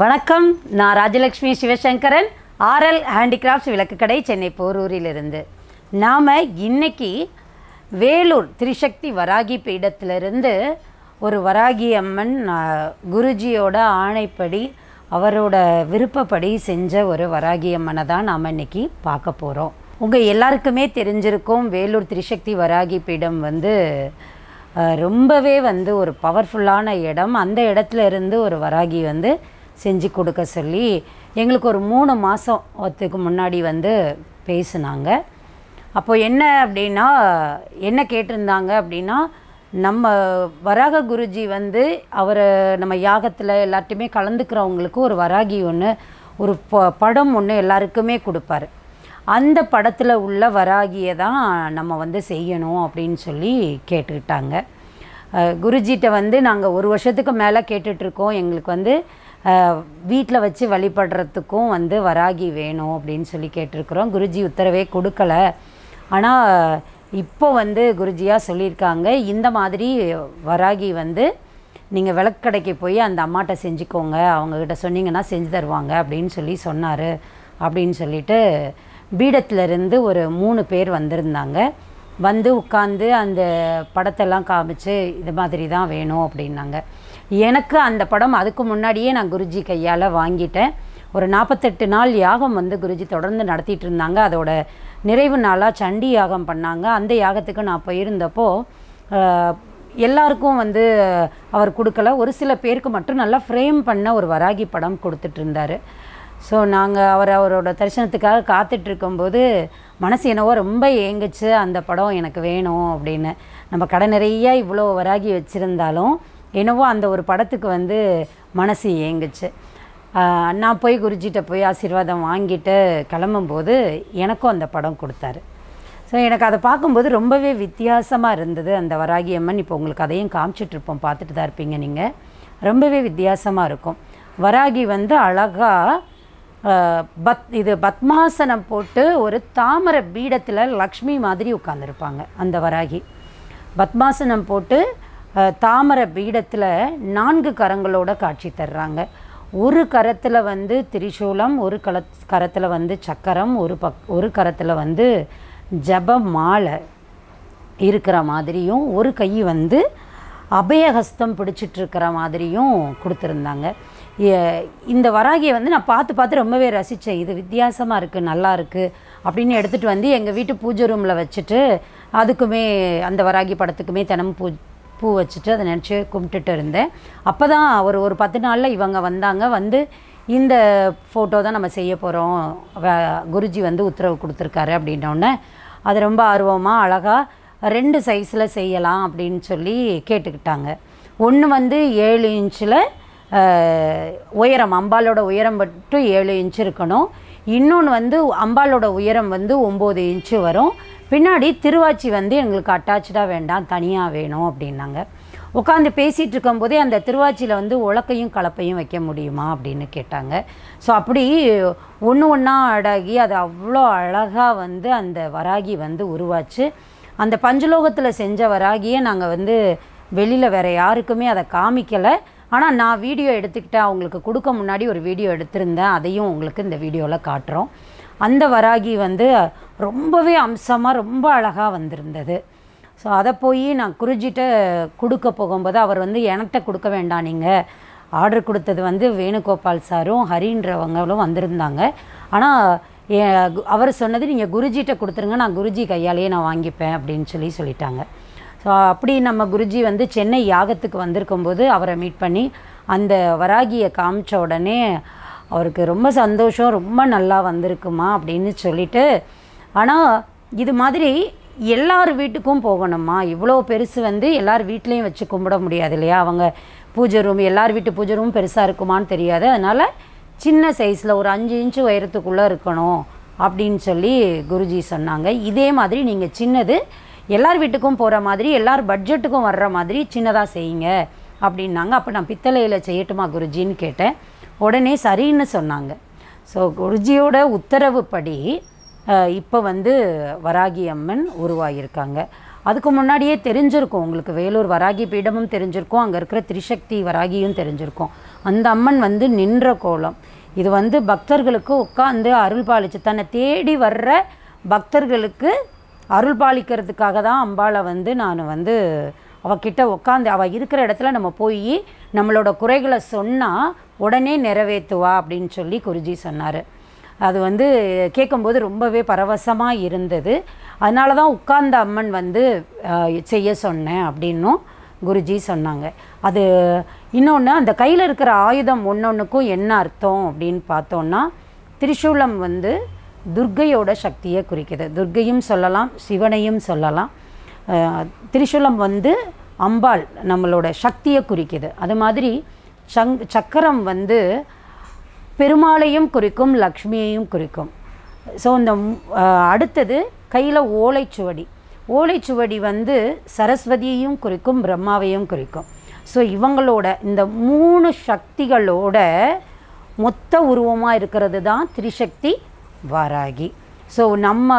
வணக்கம் நான் Rajalakshmi Sivasankaran RL handicrafts விளக்கு கடை சென்னை போரூரிலிருந்து நாம் இன்னைக்கு வேலூர் திரிசக்தி வராகி பீடத்திலிருந்து ஒரு வராகி அம்மன் குருஜியோட ஆணைப்படி அவரோட விருப்பப்படி செஞ்ச ஒரு வராகி அம்மனை தான் நாம் இன்றைக்கி பார்க்க போகிறோம் உங்கள் எல்லாருக்குமே தெரிஞ்சிருக்கும் வேலூர் திரிசக்தி வராகி பீடம் வந்து ரொம்பவே வந்து ஒரு பவர்ஃபுல்லான இடம் அந்த இடத்துல இருந்து ஒரு வராகி வந்து செஞ்சு கொடுக்க சொல்லி எங்களுக்கு ஒரு மூணு மாதத்துக்கு முன்னாடி வந்து பேசினாங்க அப்போ என்ன அப்படின்னா என்ன கேட்டிருந்தாங்க அப்படின்னா நம்ம வராக குருஜி வந்து அவரை நம்ம யாகத்தில் எல்லாத்தையுமே கலந்துக்கிறவங்களுக்கு ஒரு வராகி ஒன்று ஒரு ப படம் ஒன்று எல்லாருக்குமே கொடுப்பாரு அந்த படத்தில் உள்ள வராகியை தான் நம்ம வந்து செய்யணும் அப்படின்னு சொல்லி கேட்டுக்கிட்டாங்க குருஜிகிட்ட வந்து நாங்கள் ஒரு வருஷத்துக்கு மேலே கேட்டுட்ருக்கோம் எங்களுக்கு வந்து வீட்டில் வச்சு வழிபடுறதுக்கும் வந்து வராகி வேணும் அப்படின்னு சொல்லி கேட்டிருக்கிறோம் குருஜி உத்தரவே கொடுக்கல ஆனால் இப்போ வந்து குருஜியாக சொல்லியிருக்காங்க இந்த மாதிரி வராகி வந்து நீங்கள் விளக்கடைக்கு போய் அந்த அம்மாட்ட செஞ்சுக்கோங்க அவங்கக்கிட்ட சொன்னீங்கன்னா செஞ்சு தருவாங்க அப்படின்னு சொல்லி சொன்னார் அப்படின்னு சொல்லிட்டு பீடத்துலேருந்து ஒரு மூணு பேர் வந்திருந்தாங்க வந்து உட்காந்து அந்த படத்தெல்லாம் காமிச்சு இது மாதிரி தான் வேணும் அப்படின்னாங்க எனக்கு அந்த படம் அதுக்கு முன்னாடியே நான் குருஜி கையால் வாங்கிட்டேன் ஒரு நாற்பத்தெட்டு நாள் யாகம் வந்து குருஜி தொடர்ந்து நடத்திட்டு இருந்தாங்க அதோட நிறைவு நாளாக சண்டி யாகம் பண்ணாங்க அந்த யாகத்துக்கு நான் போயிருந்தப்போ எல்லாருக்கும் வந்து அவர் கொடுக்கல ஒரு சில பேருக்கு மட்டும் நல்லா ஃப்ரேம் பண்ண ஒரு வராகி படம் கொடுத்துட்ருந்தாரு ஸோ நாங்கள் அவர் அவரோட தரிசனத்துக்காக காத்துட்ருக்கும்போது மனசு என்னவோ ரொம்ப ஏங்குச்சு அந்த படம் எனக்கு வேணும் அப்படின்னு நம்ம கடை நிறையா இவ்வளோ வராகி வச்சுருந்தாலும் என்னவோ அந்த ஒரு படத்துக்கு வந்து மனசு ஏங்குச்சு நான் போய் குருஜிகிட்ட போய் ஆசீர்வாதம் வாங்கிட்டு கிளம்பும்போது எனக்கும் அந்த படம் கொடுத்தாரு ஸோ எனக்கு அதை பார்க்கும்போது ரொம்பவே வித்தியாசமாக இருந்தது அந்த வராகி அம்மன் இப்போ உங்களுக்கு அதையும் காமிச்சிட்ருப்போம் பார்த்துட்டு தான் இருப்பீங்க நீங்கள் ரொம்பவே வித்தியாசமாக இருக்கும் வராகி வந்து அழகாக பத் இது பத்மாசனம் போட்டு ஒரு தாமரை பீடத்தில் லக்ஷ்மி மாதிரி உட்காந்துருப்பாங்க அந்த வராகி பத்மாசனம் போட்டு தாமரை பீடத்தில் நான்கு கரங்களோட காட்சி தர்றாங்க ஒரு கரத்தில் வந்து திரிசூலம் ஒரு கல கரத்தில் வந்து சக்கரம் ஒரு பக் ஒரு கரத்தில் வந்து ஜப மாலை இருக்கிற மாதிரியும் ஒரு கை வந்து அபயஹஸ்தம் பிடிச்சிட்ருக்கிற மாதிரியும் கொடுத்துருந்தாங்க இந்த வராகியை வந்து நான் பார்த்து பார்த்து ரொம்பவே ரசித்தேன் இது வித்தியாசமாக இருக்குது நல்லா இருக்குது அப்படின்னு எடுத்துகிட்டு வந்து எங்கள் வீட்டு பூஜை ரூமில் வச்சுட்டு அதுக்குமே அந்த வராகி படத்துக்குமே தினமும் பூ பூ வச்சுட்டு அதை நினச்சி கும்பிட்டுட்டு இருந்தேன் அப்போ தான் அவர் ஒரு பத்து நாளில் இவங்க வந்தாங்க வந்து இந்த ஃபோட்டோ தான் நம்ம செய்ய போகிறோம் குருஜி வந்து உத்தரவு கொடுத்துருக்காரு அப்படின்னோடனே அது ரொம்ப ஆர்வமாக அழகாக ரெண்டு சைஸில் செய்யலாம் அப்படின்னு சொல்லி கேட்டுக்கிட்டாங்க ஒன்று வந்து ஏழு இன்ச்சில் உயரம் அம்பாலோட உயரம் மட்டும் ஏழு இன்ச்சு இருக்கணும் இன்னொன்று வந்து அம்பாலோட உயரம் வந்து ஒம்பது இன்ச்சு வரும் பின்னாடி திருவாச்சி வந்து எங்களுக்கு அட்டாச்சாக வேண்டாம் தனியாக வேணும் அப்படின்னாங்க உட்காந்து பேசிகிட்டு இருக்கும்போதே அந்த திருவாச்சியில் வந்து உலக்கையும் கலப்பையும் வைக்க முடியுமா அப்படின்னு கேட்டாங்க ஸோ அப்படி ஒன்று ஒன்றா அடகி அது அவ்வளோ அழகாக வந்து அந்த வராகி வந்து உருவாச்சு அந்த பஞ்சலோகத்தில் செஞ்ச வராகியை நாங்கள் வந்து வெளியில் வேறு யாருக்குமே அதை காமிக்கலை ஆனால் நான் வீடியோ எடுத்துக்கிட்டேன் அவங்களுக்கு கொடுக்க முன்னாடி ஒரு வீடியோ எடுத்திருந்தேன் அதையும் உங்களுக்கு இந்த வீடியோவில் காட்டுறோம் அந்த வராகி வந்து ரொம்பவே அம்சமாக ரொம்ப அழகாக வந்திருந்தது ஸோ அதை போய் நான் குருஜிட்ட கொடுக்க போகும்போது அவர் வந்து எனட்ட கொடுக்க வேண்டாம் நீங்கள் ஆர்டர் கொடுத்தது வந்து வேணுகோபால் சாரும் ஹரின்றவங்களும் வந்திருந்தாங்க ஆனால் அவர் சொன்னது நீங்கள் குருஜிட்ட கொடுத்துருங்க நான் குருஜி கையாலேயே நான் வாங்கிப்பேன் அப்படின்னு சொல்லி சொல்லிட்டாங்க ஸோ அப்படி நம்ம குருஜி வந்து சென்னை யாகத்துக்கு வந்திருக்கும்போது அவரை மீட் பண்ணி அந்த வராகியை காமிச்ச உடனே அவருக்கு ரொம்ப சந்தோஷம் ரொம்ப நல்லா வந்திருக்குமா அப்படின்னு சொல்லிட்டு ஆனால் இது மாதிரி எல்லார் வீட்டுக்கும் போகணுமா இவ்வளோ பெருசு வந்து எல்லார் வீட்லேயும் வச்சு கும்பிட முடியாது இல்லையா அவங்க பூஜை ரூம் எல்லார் வீட்டு பூஜை ரூம் பெருசாக இருக்குமான்னு தெரியாது அதனால் சின்ன சைஸில் ஒரு அஞ்சு இன்ச்சு உயரத்துக்குள்ளே இருக்கணும் அப்படின்னு சொல்லி குருஜி சொன்னாங்க இதே மாதிரி நீங்கள் சின்னது எல்லார் வீட்டுக்கும் போகிற மாதிரி எல்லார் பட்ஜெட்டுக்கும் வர்ற மாதிரி சின்னதாக செய்யுங்க அப்படின்னாங்க அப்போ நான் பித்தளையில் செய்யட்டுமா குருஜின்னு கேட்டேன் உடனே சரின்னு சொன்னாங்க ஸோ குருஜியோட உத்தரவுப்படி இப்போ வந்து வராகி அம்மன் உருவாகியிருக்காங்க அதுக்கு முன்னாடியே தெரிஞ்சிருக்கும் உங்களுக்கு வேலூர் வராகி பீடமும் தெரிஞ்சிருக்கும் அங்கே இருக்கிற திரிசக்தி வராகியும் தெரிஞ்சிருக்கும் அந்த அம்மன் வந்து நின்ற கோலம் இது வந்து பக்தர்களுக்கு உட்காந்து அருள் பாலிச்சு தன்னை தேடி வர்ற பக்தர்களுக்கு அருள் பாலிக்கிறதுக்காக தான் அம்பாளை வந்து நான் வந்து அவகிட்ட உட்காந்து அவள் இருக்கிற இடத்துல நம்ம போய் நம்மளோட குறைகளை சொன்னால் உடனே நிறைவேற்றுவா அப்படின்னு சொல்லி குருஜி சொன்னார் அது வந்து கேட்கும்போது ரொம்பவே பரவசமாக இருந்தது அதனால தான் உட்கார்ந்த அம்மன் வந்து செய்ய சொன்னேன் அப்படின்னும் குருஜி சொன்னாங்க அது இன்னொன்று அந்த கையில் இருக்கிற ஆயுதம் ஒன்றொன்றுக்கும் என்ன அர்த்தம் அப்படின்னு பார்த்தோன்னா திரிசூலம் வந்து துர்கையோட சக்தியை குறிக்கிறது துர்கையும் சொல்லலாம் சிவனையும் சொல்லலாம் திரிசூலம் வந்து அம்பாள் நம்மளோட சக்தியை குறிக்கிது அது மாதிரி சங் சக்கரம் வந்து பெருமாளையும் குறிக்கும் லக்ஷ்மியையும் குறிக்கும் ஸோ இந்த அடுத்தது கையில் ஓலைச்சுவடி ஓலைச்சுவடி வந்து சரஸ்வதியையும் குறிக்கும் பிரம்மாவையும் குறிக்கும் ஸோ இவங்களோட இந்த மூணு சக்திகளோட மொத்த உருவமாக இருக்கிறது தான் திரிசக்தி வாராகி ஸோ நம்ம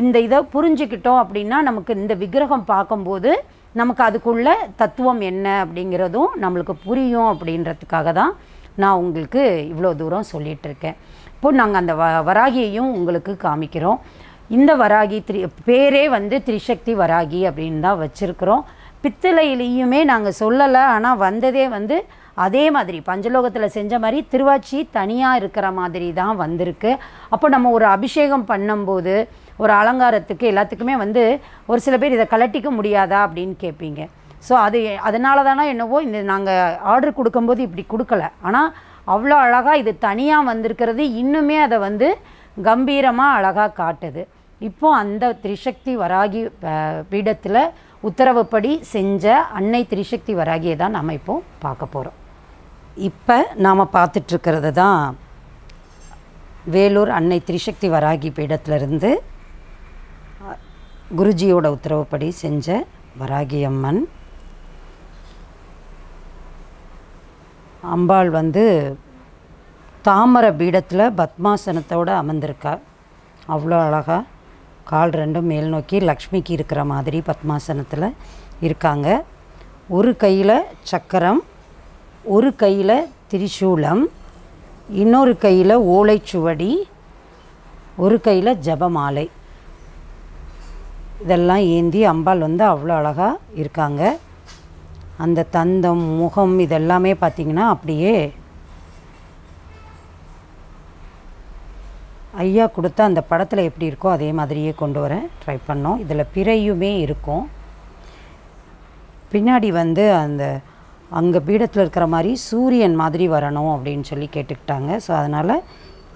இந்த இதை புரிஞ்சுக்கிட்டோம் அப்படின்னா நமக்கு இந்த விக்கிரகம் பார்க்கும்போது நமக்கு அதுக்குள்ள தத்துவம் என்ன அப்படிங்கிறதும் நம்மளுக்கு புரியும் அப்படின்றதுக்காக தான் நான் உங்களுக்கு இவ்வளோ தூரம் சொல்லிகிட்ருக்கேன் இப்போது நாங்கள் அந்த வ வராகியையும் உங்களுக்கு காமிக்கிறோம் இந்த வராகி திரி பேரே வந்து திரிசக்தி வராகி அப்படின்னு தான் வச்சுருக்குறோம் பித்தளையிலையுமே நாங்கள் சொல்லலை ஆனால் வந்ததே வந்து அதே மாதிரி பஞ்சலோகத்தில் செஞ்ச மாதிரி திருவாச்சி தனியாக இருக்கிற மாதிரி தான் வந்திருக்கு அப்போ நம்ம ஒரு அபிஷேகம் பண்ணும்போது ஒரு அலங்காரத்துக்கு எல்லாத்துக்குமே வந்து ஒரு சில பேர் இதை கலட்டிக்க முடியாதா அப்படின்னு கேட்பீங்க ஸோ அது அதனால தானே என்னவோ இந்த நாங்கள் ஆர்டர் கொடுக்கும்போது இப்படி கொடுக்கல ஆனால் அவ்வளோ அழகாக இது தனியாக வந்திருக்கிறது இன்னுமே அதை வந்து கம்பீரமாக அழகாக காட்டுது இப்போது அந்த திரிசக்தி வராகி பீடத்தில் உத்தரவுப்படி செஞ்ச அன்னை திரிசக்தி வராகியை தான் நம்ம இப்போது பார்க்க போகிறோம் இப்போ நாம் பார்த்துட்ருக்கிறது தான் வேலூர் அன்னை திரிசக்தி வராகி பீடத்திலிருந்து குருஜியோட உத்தரவுப்படி செஞ்ச வராகி அம்மன் அம்பாள் வந்து தாமர பீடத்தில் பத்மாசனத்தோடு அமர்ந்திருக்கா அவ்வளோ அழகாக கால் ரெண்டும் மேல் நோக்கி லக்ஷ்மிக்கு இருக்கிற மாதிரி பத்மாசனத்தில் இருக்காங்க ஒரு கையில் சக்கரம் ஒரு கையில் திரிசூலம் இன்னொரு கையில் ஓலைச்சுவடி ஒரு கையில் ஜபமாலை இதெல்லாம் ஏந்தி அம்பாள் வந்து அவ்வளோ அழகாக இருக்காங்க அந்த தந்தம் முகம் இதெல்லாமே பார்த்திங்கன்னா அப்படியே ஐயா கொடுத்த அந்த படத்தில் எப்படி இருக்கோ அதே மாதிரியே கொண்டு வர ட்ரை பண்ணோம் இதில் பிறையுமே இருக்கும் பின்னாடி வந்து அந்த அங்கே பீடத்தில் இருக்கிற மாதிரி சூரியன் மாதிரி வரணும் அப்படின்னு சொல்லி கேட்டுக்கிட்டாங்க ஸோ அதனால்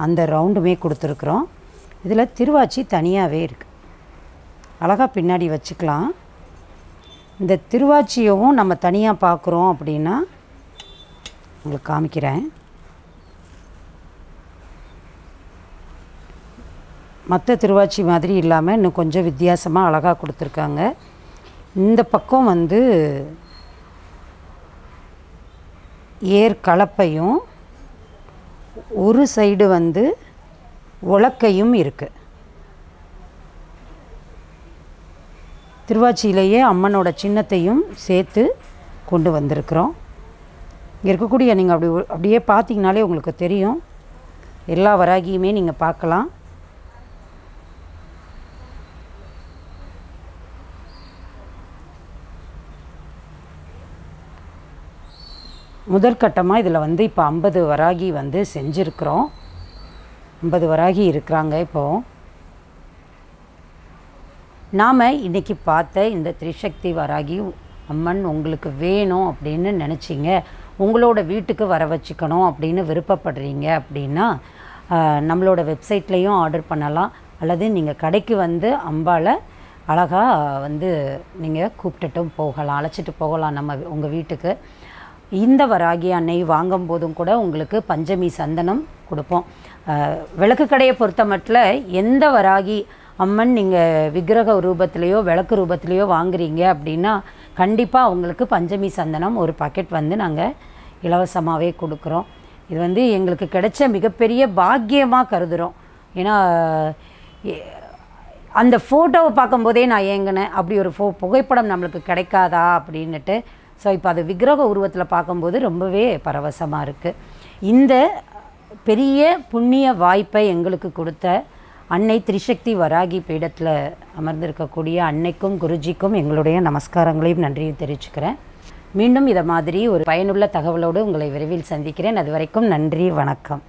அந்த ரவுண்டுமே கொடுத்துருக்குறோம் இதில் திருவாச்சி தனியாகவே இருக்குது அழகாக பின்னாடி வச்சுக்கலாம் இந்த திருவாச்சியவும் நம்ம தனியாக பார்க்குறோம் அப்படின்னா உங்களுக்கு காமிக்கிறேன் மற்ற திருவாச்சி மாதிரி இல்லாமல் இன்னும் கொஞ்சம் வித்தியாசமாக அழகாக கொடுத்துருக்காங்க இந்த பக்கம் வந்து ஏர் கலப்பையும் ஒரு சைடு வந்து உலக்கையும் இருக்குது திருவாச்சியிலேயே அம்மனோட சின்னத்தையும் சேர்த்து கொண்டு வந்திருக்கிறோம் இங்கே இருக்கக்கூடிய நீங்கள் அப்படி அப்படியே பார்த்தீங்கனாலே உங்களுக்கு தெரியும் எல்லா வராகியுமே நீங்கள் பார்க்கலாம் முதற்கட்டமாக இதில் வந்து இப்போ ஐம்பது வராகி வந்து செஞ்சுருக்குறோம் ஐம்பது வராகி இருக்கிறாங்க இப்போது நாம் இன்றைக்கி பார்த்த இந்த திரிசக்தி வராகி அம்மன் உங்களுக்கு வேணும் அப்படின்னு நினச்சிங்க உங்களோட வீட்டுக்கு வர வச்சுக்கணும் அப்படின்னு விருப்பப்படுறீங்க அப்படின்னா நம்மளோட வெப்சைட்லேயும் ஆர்டர் பண்ணலாம் அல்லது நீங்கள் கடைக்கு வந்து அம்பாவை அழகாக வந்து நீங்கள் கூப்பிட்டுட்டும் போகலாம் அழைச்சிட்டு போகலாம் நம்ம உங்கள் வீட்டுக்கு இந்த வராகி அன்னை வாங்கும் போதும் கூட உங்களுக்கு பஞ்சமி சந்தனம் கொடுப்போம் விளக்கு கடையை பொறுத்த மட்டும் எந்த வராகி அம்மன் நீங்கள் விக்கிரக ரூபத்திலேயோ விளக்கு ரூபத்திலேயோ வாங்குறீங்க அப்படின்னா கண்டிப்பாக அவங்களுக்கு பஞ்சமி சந்தனம் ஒரு பாக்கெட் வந்து நாங்கள் இலவசமாகவே கொடுக்குறோம் இது வந்து எங்களுக்கு கிடைச்ச மிகப்பெரிய பாக்கியமாக கருதுகிறோம் ஏன்னா அந்த ஃபோட்டோவை பார்க்கும்போதே நான் ஏங்கினேன் அப்படி ஒரு ஃபோ புகைப்படம் நம்மளுக்கு கிடைக்காதா அப்படின்னுட்டு ஸோ இப்போ அது விக்கிரக உருவத்தில் பார்க்கும்போது ரொம்பவே பரவசமாக இருக்குது இந்த பெரிய புண்ணிய வாய்ப்பை எங்களுக்கு கொடுத்த அன்னை திரிசக்தி வராகி பீடத்தில் அமர்ந்திருக்கக்கூடிய அன்னைக்கும் குருஜிக்கும் எங்களுடைய நமஸ்காரங்களையும் நன்றியும் தெரிவிச்சுக்கிறேன் மீண்டும் இதை மாதிரி ஒரு பயனுள்ள தகவலோடு உங்களை விரைவில் சந்திக்கிறேன் அது வரைக்கும் நன்றி வணக்கம்